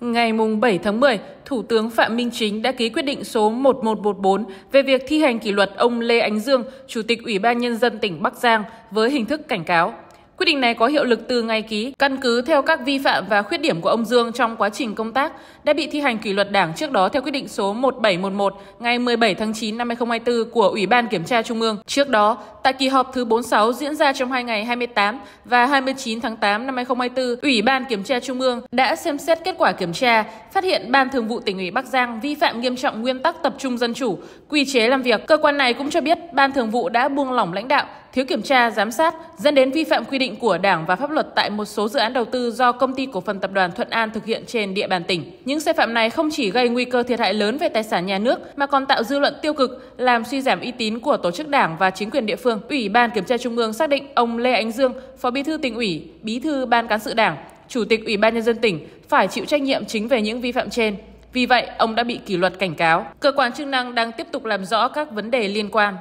Ngày 7 tháng 10, Thủ tướng Phạm Minh Chính đã ký quyết định số 1114 về việc thi hành kỷ luật ông Lê Ánh Dương, Chủ tịch Ủy ban Nhân dân tỉnh Bắc Giang với hình thức cảnh cáo. Quyết định này có hiệu lực từ ngày ký, căn cứ theo các vi phạm và khuyết điểm của ông Dương trong quá trình công tác đã bị thi hành kỷ luật Đảng trước đó theo quyết định số 1711 ngày 17 tháng 9 năm 2024 của Ủy ban Kiểm tra Trung ương. Trước đó, tại kỳ họp thứ 46 diễn ra trong hai ngày 28 và 29 tháng 8 năm 2024, Ủy ban Kiểm tra Trung ương đã xem xét kết quả kiểm tra, phát hiện Ban Thường vụ Tỉnh ủy Bắc Giang vi phạm nghiêm trọng nguyên tắc tập trung dân chủ, quy chế làm việc. Cơ quan này cũng cho biết Ban Thường vụ đã buông lỏng lãnh đạo, thiếu kiểm tra, giám sát dẫn đến vi phạm quy định của Đảng và pháp luật tại một số dự án đầu tư do công ty cổ phần tập đoàn Thuận An thực hiện trên địa bàn tỉnh. Những sai phạm này không chỉ gây nguy cơ thiệt hại lớn về tài sản nhà nước mà còn tạo dư luận tiêu cực, làm suy giảm uy tín của tổ chức Đảng và chính quyền địa phương. Ủy ban Kiểm tra Trung ương xác định ông Lê Ánh Dương, Phó Bí thư tỉnh ủy, Bí thư Ban cán sự Đảng, Chủ tịch Ủy ban nhân dân tỉnh phải chịu trách nhiệm chính về những vi phạm trên. Vì vậy, ông đã bị kỷ luật cảnh cáo. Cơ quan chức năng đang tiếp tục làm rõ các vấn đề liên quan.